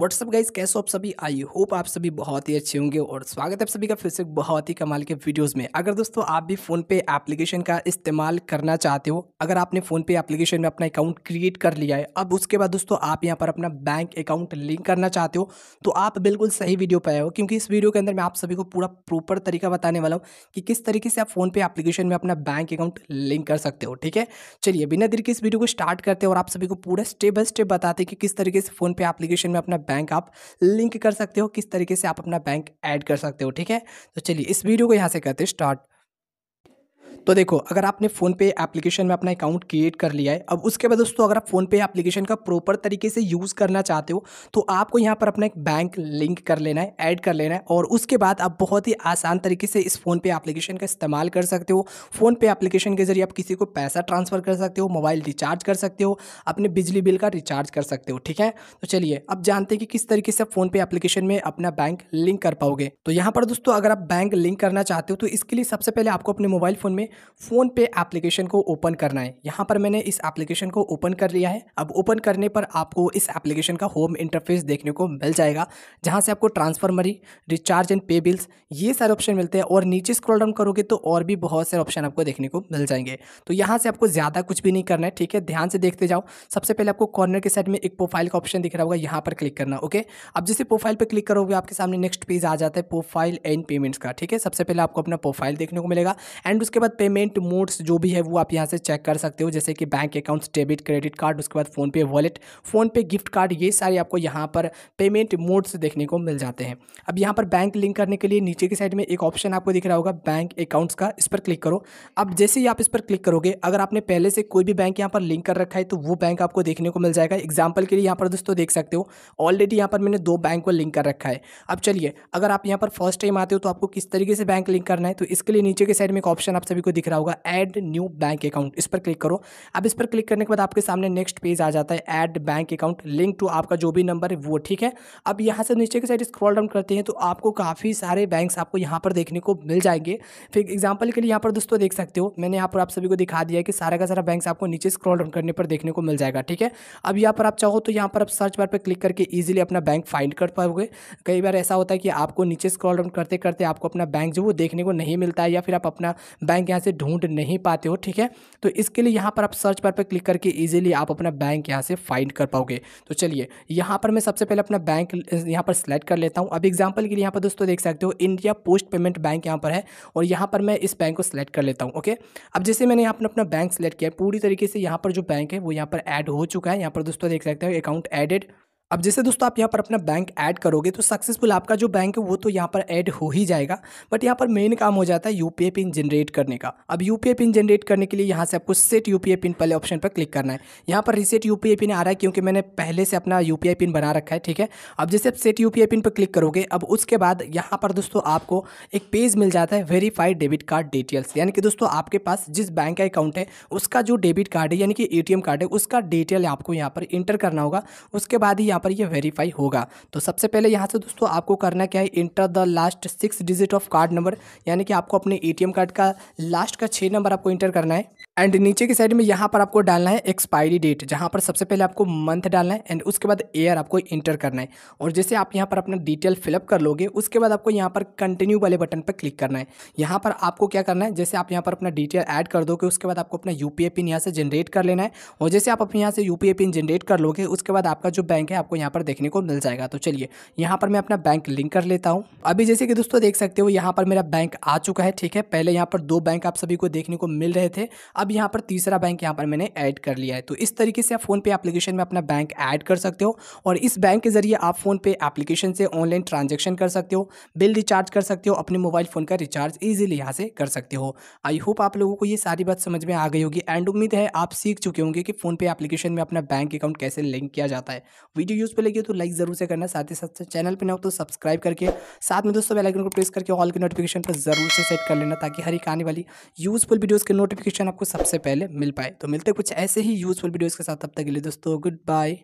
what's up guys कैसे आप सभी आई होप आप सभी बहुत ही अच्छे होंगे और स्वागत है आप सभी का फिर से बहुत ही कमाल के वीडियोस में अगर दोस्तों आप भी फ़ोन पे एप्लीकेशन का इस्तेमाल करना चाहते हो अगर आपने फ़ोन पे एप्लीकेशन में अपना अकाउंट क्रिएट कर लिया है अब उसके बाद दोस्तों आप यहाँ पर अपना बैंक अकाउंट लिंक करना चाहते हो तो आप बिल्कुल सही वीडियो पाए हो क्योंकि इस वीडियो के अंदर मैं आप सभी को पूरा प्रॉपर तरीका बताने वाला हूँ कि किस तरीके से आप फ़ोन पे एप्लीकेशन में अपना बैंक अकाउंट लिंक कर सकते हो ठीक है चलिए बिना देर के इस वीडियो को स्टार्ट करते हैं और आप सभी को पूरा स्टेप बाय स्टेप बताते हैं कि किस तरीके से फ़ोन पे एप्लीकेशन में अपना बैंक आप लिंक कर सकते हो किस तरीके से आप अपना बैंक ऐड कर सकते हो ठीक है तो चलिए इस वीडियो को यहाँ से करते स्टार्ट तो देखो अगर आपने फ़ोनपे एप्लीकेशन में अपना अकाउंट क्रिएट कर लिया है अब उसके बाद दोस्तों अगर आप फ़ोनपे एप्लीकेशन का प्रॉपर तरीके से यूज़ करना चाहते हो तो आपको यहाँ पर अपना एक बैंक लिंक कर लेना है ऐड कर लेना है और उसके बाद आप बहुत ही आसान तरीके से इस फ़ोनपे एप्लीकेशन का इस्तेमाल कर सकते हो फ़ोनपे एप्लीकेशन के ज़रिए आप किसी को पैसा ट्रांसफ़र कर सकते हो मोबाइल रिचार्ज कर सकते हो अपने बिजली बिल का रिचार्ज कर सकते हो ठीक है तो चलिए अब जानते हैं कि किस तरीके से आप पे एप्लीकेशन में अपना बैंक लिंक कर पाओगे तो यहाँ पर दोस्तों अगर आप बैंक लिंक करना चाहते हो तो इसके लिए सबसे पहले आपको अपने मोबाइल फ़ोन में फ़ोनपे एप्लीकेशन को ओपन करना है यहाँ पर मैंने इस एप्लीकेशन को ओपन कर लिया है अब ओपन करने पर आपको इस एप्लीकेशन का होम इंटरफेस देखने को मिल जाएगा जहाँ से आपको transfer money recharge and pay bills ये सारे ऑप्शन मिलते हैं और नीचे स्क्रॉल डाउन करोगे तो और भी बहुत सारे ऑप्शन आपको देखने को मिल जाएंगे तो यहाँ से आपको ज़्यादा कुछ भी नहीं करना है ठीक है ध्यान से देखते जाओ सबसे पहले आपको कॉर्नर के साइड में एक प्रोफाइल का ऑप्शन दिख रहा होगा यहाँ पर क्लिक करना ओके अब जैसे प्रोफाइल पर क्लिक करोगे आपके सामने नेक्स्ट पेज आ जाता है प्रोफाइल एंड पेमेंट्स का ठीक है सबसे पहले आपको अपना प्रोफाइल देखने को मिलेगा एंड उसके बाद पेमेंट मोड्स जो भी है वो आप यहाँ से चेक कर सकते हो जैसे कि bank accounts debit credit card उसके बाद PhonePe wallet PhonePe gift card ये सारे आपको यहाँ पर पेमेंट मोड्स देखने को मिल जाते हैं अब यहाँ पर बैंक लिंक करने के लिए नीचे की साइड में एक ऑप्शन आपको दिख रहा होगा बैंक अकाउंट्स का इस पर क्लिक करो अब जैसे ही आप इस पर क्लिक करोगे अगर आपने पहले से कोई भी बैंक यहाँ पर लिंक कर रखा है तो वो बैंक आपको देखने को मिल जाएगा एग्जाम्पल के लिए यहाँ पर दोस्तों देख सकते हो ऑलरेडी यहाँ पर मैंने दो बैंक को लिंक कर रखा है अब चलिए अगर आप यहाँ पर फर्स्ट टाइम आते हो तो आपको किस तरीके से बैंक लिंक करना है तो इसके लिए नीचे के साइड में एक ऑप्शन आप सभी को आपको दिख रहा होगा ऐड न्यू बैंक अकाउंट इस पर क्लिक करो अब इस पर क्लिक करने के बाद आपके सामने नेक्स्ट पेज आ जाता है add bank account link to आपका जो भी नंबर है वो ठीक है अब यहाँ से नीचे के साइड स्क्रॉल डाउन करते हैं तो आपको काफ़ी सारे बैंक्स आपको यहाँ पर देखने को मिल जाएंगे फिर एग्जाम्पल के लिए यहाँ पर दोस्तों देख सकते हो मैंने यहाँ पर आप सभी को दिखा दिया कि सारा का सारा बैंक आपको नीचे स्क्रॉल डाउन करने पर देखने को मिल जाएगा ठीक है अब यहाँ पर आप चाहो तो यहाँ पर आप सर्च बार पर क्लिक करके ईजिली अपना बैंक फाइंड कर पाओगे कई बार ऐसा होता है कि आपको नीचे स्क्रॉल डाउन करते करते आपको अपना बैंक जो वो देखने को नहीं मिलता है या फिर आप अपना बैंक यहाँ यहाँ से ढूंढ नहीं पाते हो ठीक है तो इसके लिए यहाँ पर आप सर्च पर क्लिक करके ईजिली आप अपना बैंक यहाँ से फाइंड कर पाओगे तो चलिए यहाँ पर मैं सबसे पहले अपना बैंक यहाँ पर सेलेक्ट कर लेता हूँ अब एग्जाम्पल के लिए यहाँ पर दोस्तों देख सकते हो इंडिया पोस्ट पेमेंट बैंक यहाँ पर है और यहाँ पर मैं इस बैंक को सिलेक्ट कर लेता हूँ ओके अब जैसे मैंने यहाँ पर अपना बैंक सेलेक्ट किया पूरी तरीके से यहाँ पर जो बैंक है वो यहाँ पर ऐड हो चुका है यहाँ पर दोस्तों देख सकते हो अकाउंट एडेड अब जैसे दोस्तों आप यहाँ पर अपना बैंक ऐड करोगे तो सक्सेसफुल आपका जो बैंक है वो तो यहाँ पर ऐड हो ही जाएगा बट यहाँ पर मेन काम हो जाता है यू पिन जनरेट करने का अब यू पिन जनरेट करने के लिए यहाँ से आपको सेट यू पिन पहले ऑप्शन पर क्लिक करना है यहाँ पर रिसेट यू पिन आ रहा है क्योंकि मैंने पहले से अपना यू पिन बना रखा है ठीक है अब जैसे आप सेट यू पिन पर क्लिक करोगे अब उसके बाद यहाँ पर दोस्तों आपको एक पेज मिल जाता है वेरीफाइड डेबिट कार्ड डिटेल्स यानी कि दोस्तों आपके पास जिस बैंक का अकाउंट है उसका जो डेबिट कार्ड है यानी कि ए कार्ड है उसका डिटेल आपको यहाँ पर इंटर करना होगा उसके बाद ही यहाँ पर ये वेरीफाई होगा तो सबसे पहले यहाँ से दोस्तों आपको करना क्या है enter the last six digit of card number यानी कि आपको अपने ए कार्ड का लास्ट का छः नंबर आपको इंटर करना है एंड नीचे की साइड में यहाँ पर आपको डालना है एक्सपायरी डेट जहाँ पर सबसे पहले आपको मंथ डालना है एंड उसके बाद ईयर आपको इंटर करना है और जैसे आप यहाँ पर अपना डिटेल फिलअप कर लोगे उसके बाद आपको यहाँ पर कंटिन्यू वाले बटन पर क्लिक करना है यहाँ पर आपको क्या करना है जैसे आप यहाँ पर अपना डिटेल ऐड कर दोगे उसके बाद आपको अपना यू पिन यहाँ से जनरेट कर लेना है और जैसे आप अपने यहाँ से यू पिन जनरेट कर लोगे उसके बाद आपका जो बैंक है आपको यहाँ पर देखने को मिल जाएगा तो चलिए यहाँ पर मैं अपना बैंक लिंक कर लेता हूँ अभी जैसे कि दोस्तों देख सकते हो यहाँ पर मेरा बैंक आ चुका है ठीक है पहले यहाँ पर दो बैंक आप सभी को देखने को मिल रहे थे अब अब यहाँ पर तीसरा बैंक यहाँ पर मैंने ऐड कर लिया है तो इस तरीके से आप पे एप्लीकेशन में अपना बैंक ऐड कर सकते हो और इस बैंक के ज़रिए आप फोन पे एप्लीकेशन से ऑनलाइन ट्रांजेक्शन कर सकते हो बिल रिचार्ज कर सकते हो अपने मोबाइल फ़ोन का रिचार्ज ईजिली यहाँ से कर सकते हो आई होप आप लोगों को ये सारी बात समझ में आ गई होगी एंड उम्मीद है आप सीख चुके होंगे कि फ़ोनपे एप्लीकेशन में अपना बैंक अकाउंट कैसे लिंक किया जाता है वीडियो यूज़ पर लगी तो लाइक ज़रूर से करना साथ ही साथ चैनल पर ना हो तो सब्सक्राइब करके साथ में दोस्तों बेलाइकन को प्रेस करके ऑल के नोटिफिकेशन पर ज़रूर से सेट कर लेना ताकि हर एक आने वाली यूज़फुल वीडियोज़ के नोटिफिकेशन आपको सबसे पहले मिल पाए तो मिलते कुछ ऐसे ही यूजफुल वीडियोज़ के साथ तब तक के लिए दोस्तों गुड बाय